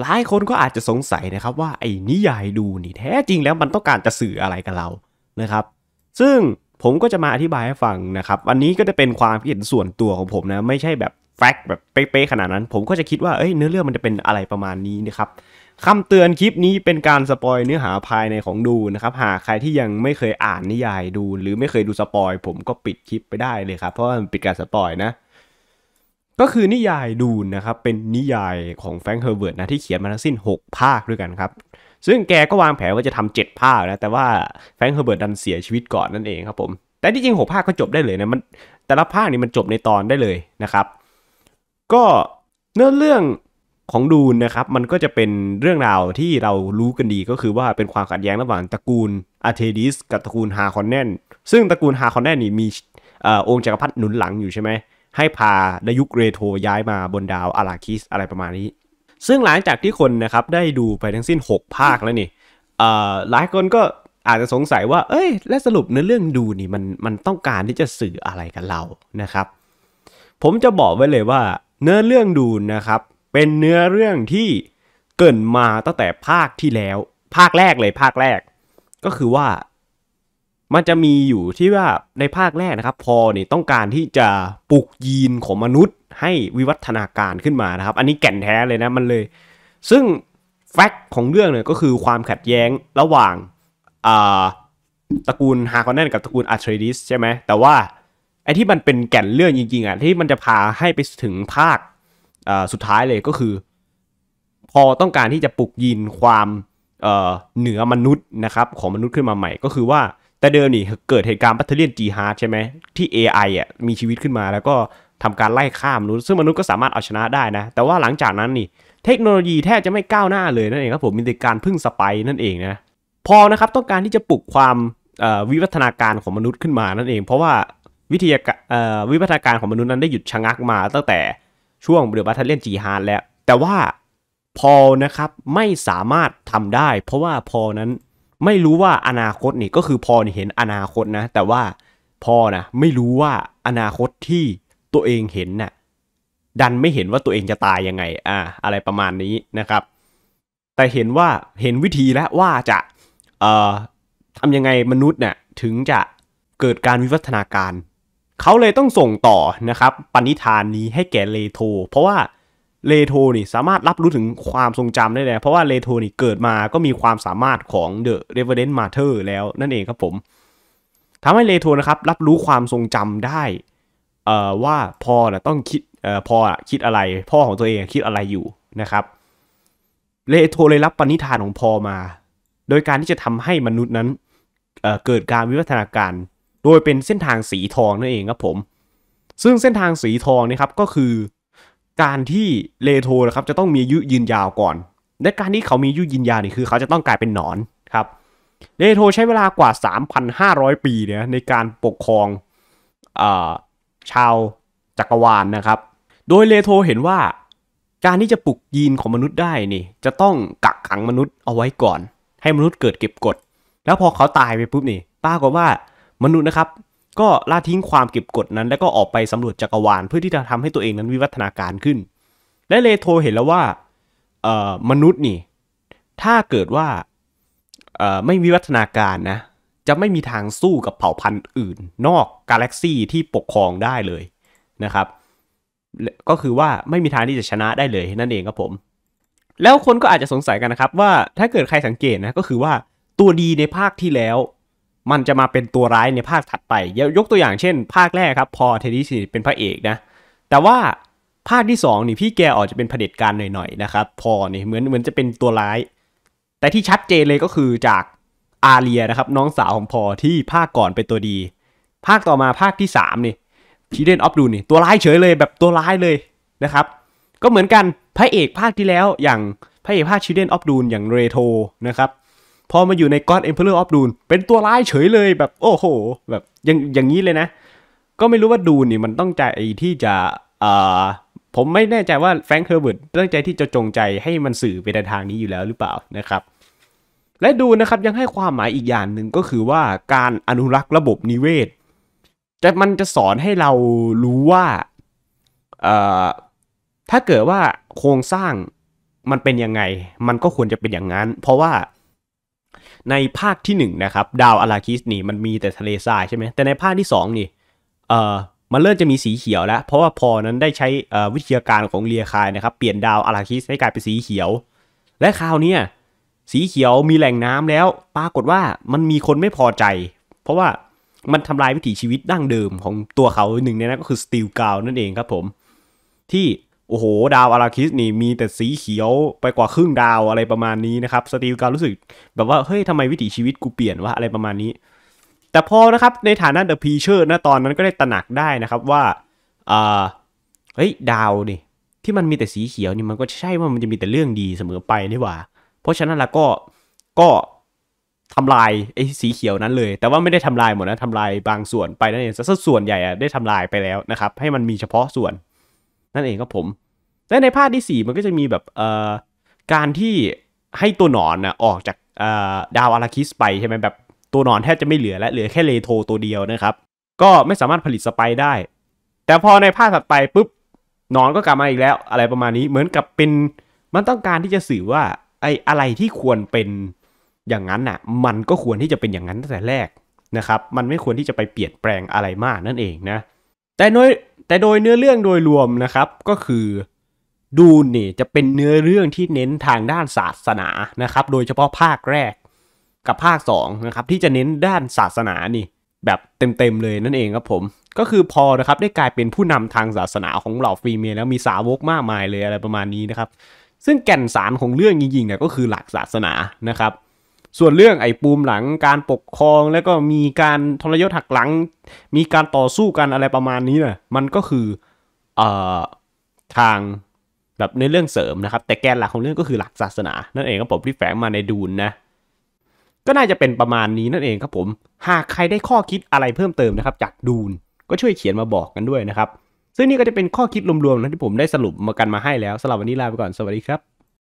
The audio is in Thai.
หลายคนก็อาจจะสงสัยนะครับว่าไอ้นิยายดูนี่แท้จริงแล้วมันต้องการจะสื่ออะไรกับเรานะครับ ซึ่งผมก็จะมาอธิบายให้ฟังนะครับวันนี้ก็จะเป็นความคิดเห็นส่วนตัวของผมนะไม่ใช่แบบแฟกแบบเป๊ะๆขนาดนั้น ผมก็จะคิดว่าเอ้ยเนื้อเรื่องมันจะเป็นอะไรประมาณนี้นะครับคำเตือนคลิปนี้เป็นการสปอยเนื้อหาภายในของดูนะครับหากใครที่ยังไม่เคยอ่านนิยายดู หรือไม่เคยดูสปอยผมก็ปิดคลิปไปได้เลยครับเพราะมันปิดการสปอยนะก็คือนิยายดูนนะครับเป็นนิยายของแฟรงค์เฮอร์เบิร์ตนะที่เขียนมาทั้งสิ้น 6 ภาคด้วยกันครับซึ่งแกก็วางแผนว่าจะทำ7ภาคนะแต่ว่าแฟรงค์เฮอร์เบิร์ตดันเสียชีวิตก่อนนั่นเองครับผมแต่ที่จริง 6 ภาคก็จบได้เลยนะมันแต่ละภาคนี่มันจบในตอนได้เลยนะครับก็เนื้อเรื่องของดูนนะครับมันก็จะเป็นเรื่องราวที่เรารู้กันดีก็คือว่าเป็นความขัดแย้งระหว่างตระกูลอาเทดิสกับตระกูลฮาคอนแนนซึ่งตระกูลฮาคอนแนนนี่มีองค์จักรพรรดิหนุนหลังอยู่ใช่ไหมให้พาดยุคเรโทย้ายมาบนดาวอาราคิสอะไรประมาณนี้ ซึ่งหลังจากที่คนนะครับ ได้ดูไปทั้งสิ้น 6 ภาคแล้วนี่หลายคนก็อาจจะสงสัยว่า เอ้ย และสรุปในเรื่องดูนี่มันมันต้องการที่จะสื่ออะไรกับเรานะครับ ผมจะบอกไว้เลยว่า เนื้อเรื่องดูนะครับ เป็นเนื้อเรื่องที่เกิดมาตั้งแต่ภาคที่แล้ว ภาคแรกเลยภาคแรก ก็คือว่ามันจะมีอยู่ที่ว่าในภาคแรกนะครับพอเนี่ยต้องการที่จะปลุกยีนของมนุษย์ให้วิวัฒนาการขึ้นมานะครับ อันนี้แก่นแท้เลยนะมันเลย ซึ่งแฟกต์ของเรื่องเนี่ยก็คือความขัดแย้งระหว่างตระกูลฮาคอนแนนกับตระกูลอาร์เทรดิสใช่ไหม แต่ว่าไอ้ที่มันเป็นแก่นเรื่องจริงๆ อ่ะ ที่มันจะพาให้ไปถึงภาคสุดท้ายเลยก็คือพอต้องการที่จะปลุกยีนความเหนือมนุษย์นะครับของมนุษย์ขึ้นมาใหม่ก็คือว่าแต่เดิมนี่เกิดเหตุการณ์บัตเทเลียนจีฮาร์ใช่ไหมที่ AI อ่ะมีชีวิตขึ้นมาแล้วก็ทำการไล่ฆ่ามนุษย์ซึ่งมนุษย์ก็สามารถเอาชนะได้นะแต่ว่าหลังจากนั้นนี่ เทคโนโลยีแทบจะไม่ก้าวหน้าเลยนั่นเองครับผมมีแต่การพึ่งสไปนั่นเองนะพอนะครับต้องการที่จะปลุกความวิวัฒนาการของมนุษย์ขึ้นมานั่นเอง เพราะว่าวิทยาวิวัฒนาการของมนุษย์นั้นได้หยุดชะงักมาตั้งแต่ ช่วงเดือบัตเทเลียนจีฮาร์แล้ว แต่ว่าพอนะครับไม่สามารถทำได้ เพราะว่าพอนั้นไม่รู้ว่าอนาคตนี่ก็คือพอนี่เห็นอนาคตนะแต่ว่าพอนะไม่รู้ว่าอนาคตที่ตัวเองเห็นนะ่ะดันไม่เห็นว่าตัวเองจะตายยังไงอ่าอะไรประมาณนี้นะครับ แต่เห็นว่าเห็นวิธีแล้วว่าจะเอ่อทำยังไงมนุษย์เนะ่ยถึงจะเกิดการวิวัฒนาการเขาเลยต้องส่งต่อนะครับ ปณิธานนี้ให้แก่เลโทเพราะว่าเลโทนี่สามารถรับรู้ถึงความทรงจำได้เลวเพราะว่าเลโทนี่เกิดมาก็มีความสามารถของเดอะเรเวเดนมาเธอร์แล้วนั่นเองครับผมทำให้เลโทนะครับรับรู้ความทรงจำได้เอ่อว่าพอนะต้องคิดเอ่อพอคิดอะไร พ่อของตัวเองคิดอะไรอยู่นะครับเลโทเลยรับปณิธานของพอมา โดยการที่จะทำให้มนุษย์นั้นเเกิดการวิวัฒนาการ โดยเป็นเส้นทางสีทองนั่นเองครับผมซึ่งเส้นทางสีทองนี่ครับก็คือการที่เลโทนะครับจะต้องมีอายุยืนยาวก่อนและการที่เขามีอายุยืนยาวนี่คือเขาจะต้องกลายเป็นหนอนครับ เลโทใช้เวลากว่า 3,500 ปีเนี่ยในการปกครองอชาวจักรวาลนนะครับ โดยเลโทเห็นว่าการที่จะปลุกยีนของมนุษย์ได้นี่จะต้องกักขังมนุษย์เอาไว้ก่อน ให้มนุษย์เกิดเก็บกด แล้วพอเขาตายไปปุ๊บนี่ป้าก็ว่ามนุษย์นะครับก็ละทิ้งความเก็บกดนั้นแล้วก็ออกไปสำรวจจักรวาลเพื่อที่จะทำให้ตัวเองนั้นวิวัฒนาการขึ้น และเลโทเห็นแล้วว่าเอ่อมนุษย์นี่ถ้าเกิดว่าเอ่อไม่วิวัฒนาการนะจะไม่มีทางสู้กับเผ่าพันธุ์อื่น นอกกาแล็กซีที่ปกครองได้เลยนะครับก็คือว่าไม่มีทางที่จะชนะได้เลยนั่นเองครับผมแล้วคนก็อาจจะสงสัยกันนะครับ ว่าถ้าเกิดใครสังเกตนะก็คือว่าตัวดีในภาคที่แล้วมันจะมาเป็นตัวร้ายในภาคถัดไป ยกตัวอย่างเช่น ภาคแรกครับพอเทดดี้สเป็นพระเอกนะ แต่ว่าภาคที่2นี่พี่แกออกจะเป็นผด็จการหน่อย ๆ นะครับพอนี่เหมือนเหมือนจะเป็นตัวร้าย แต่ที่ชัดเจนเลยก็คือจากอาเรียนะครับน้องสาวของพอที่ภาคก่อนเป็นตัวดี ภาคต่อมาภาคที่ 3 นี่ชีเดนออฟดูนี่ตัวร้ายเฉยเลยแบบตัวร้ายเลยนะครับก็เหมือนกันพระเอกภาคที่แล้วอย่างพระเอกภาคชีเดนออฟดูนอย่างเรโทนะครับพอมาอยู่ใน God Emperor of d ดูนเป็นตัวร้ายเฉยเลยแบบ โอ้โหแบบอย่างอย่างนี้เลยนะ ก็ไม่รู้ว่าดูนี่มันต้องใจที่จะอ่ผมไม่แน่ใจว่าแฟรงค์เฮอร์เบิร์ตตั้งใจที่จะจงใจให้มันสื่อไปในทางนี้อยู่แล้วหรือเปล่านะครับ และดูนะครับยังให้ความหมายอีกอย่างหนึ่งก็คือว่าการอนุรักษ์ระบบนิเวศจะมันจะสอนให้เรารู้ว่าถ้าเกิดว่าโครงสร้างมันเป็นยังไง มันก็ควรจะเป็นอย่างนั้นเพราะว่าในภาคที่1นนะครับดาวอลาคิสนี่มันมีแต่ทะเลทรายใช่ไหมแต่ในภาคที่ 2 นี่เอ่อมันเริ่มจะมีสีเขียวแล้ว เพราะว่าพอนั้นได้ใช้วิทยาการของเรียคายนะครับเปลี่ยนดาวอลาคิสให้กลายเป็นสีเขียว และคราวนี้สีเขียวมีแหล่งน้ำแล้ว ปรากฏว่ามันมีคนไม่พอใจ เพราะว่ามันทำลายวิถีชีวิตดั้งเดิมของตัวเขาหนึ่งในนั้นก็คือสตีลกาวนั่นเองครับผมที่โอ้โห ดาวอาราคิสนี่มีแต่สีเขียวไปกว่าครึ่งดาวอะไรประมาณนี้นะครับสตีลการรู้สึก แบบว่าเฮ้ยทำไมวิถีชีวิตกูเปลี่ยนวะอะไรประมาณนี้ แต่พอนะครับในฐานะเดอะพีเชอร์นะตอนนั้นก็ได้ตระหนักได้นะครับว่าอ่าเฮ้ยดาวนี่ที่มันมีแต่สีเขียวนี่มันก็ใช่ว่ามันจะมีแต่เรื่องดีเสมอไปนี่ว่า เพราะฉะนั้นละก็ก็ทำลายไอ้สีเขียวนั้นเลย แต่ว่าไม่ได้ทำลายหมดนะทำลายบางส่วนไปนั่นเองสส่วนใหญ่อะได้ทำลายไปแล้วนะครับ ให้มันมีเฉพาะส่วน นั่นเองครับผมและในภาคที่4มันก็จะมีแบบเอ่อการที่ให้ตัวหนอนนะออกจากดาวอาราคิสไปใช่ไหมแบบตัวหนอนแทบจะไม่เหลือและเหลือแค่เลโทตัวเดียวนะครับ ก็ไม่สามารถผลิตสไปได้ แต่พอในภาคถัดไปปุ๊บหนอนก็กลับมาอีกแล้วอะไรประมาณนี้เหมือนกับเป็นมันต้องการที่จะสื่อว่าไอ้อะไรที่ควรเป็นอย่างนั้นน่ะมันก็ควรที่จะเป็นอย่างนั้นตั้งแต่แรกนะครับ มันไม่ควรที่จะไปเปลี่ยนแปลงอะไรมากนั่นเองนะแต่โดยแต่โดยเนื้อเรื่องโดยรวมนะครับก็คือดูนี่จะเป็นเนื้อเรื่องที่เน้นทางด้านศาสนา นะครับ โดยเฉพาะภาคแรกกับภาค 2 นะครับ ที่จะเน้นด้านศาสนานี่แบบเต็มๆเลยนั่นเองครับผมก็คือพอนะครับ ได้กลายเป็นผู้นำทางศาสนาของเหล่าฟรีเมียแล้วมีสาวกมากมายเลยอะไรประมาณนี้นะครับ ซึ่งแก่นสารของเรื่องจริงๆเนี่ยก็คือหลักศาสนานะครับ ส่วนเรื่องไอ้ปูมหลังการปกครองแล้วก็มีการทรยศหักหลัง มีการต่อสู้กันอะไรประมาณนี้นะ่ะมันก็คือออทางแบบในเรื่องเสริมนะครับ แต่แกนหลักของเรื่องก็คือหลักศาสนา นั่นเองครับผมที่แฝงมาในดูนนะก็น่าจะเป็นประมาณนี้นั่นเองครับผมหากใครได้ข้อคิดอะไรเพิ่มเติมนะครับจากดูนก็ช่วยเขียนมาบอกกันด้วยนะครับซึ่งนี่ก็จะเป็นข้อคิดรวมๆนะที่ผมได้สรุปมากันมาให้ แล้วสำหรับวันนี้ลาไปก่อนสวัสดีครับ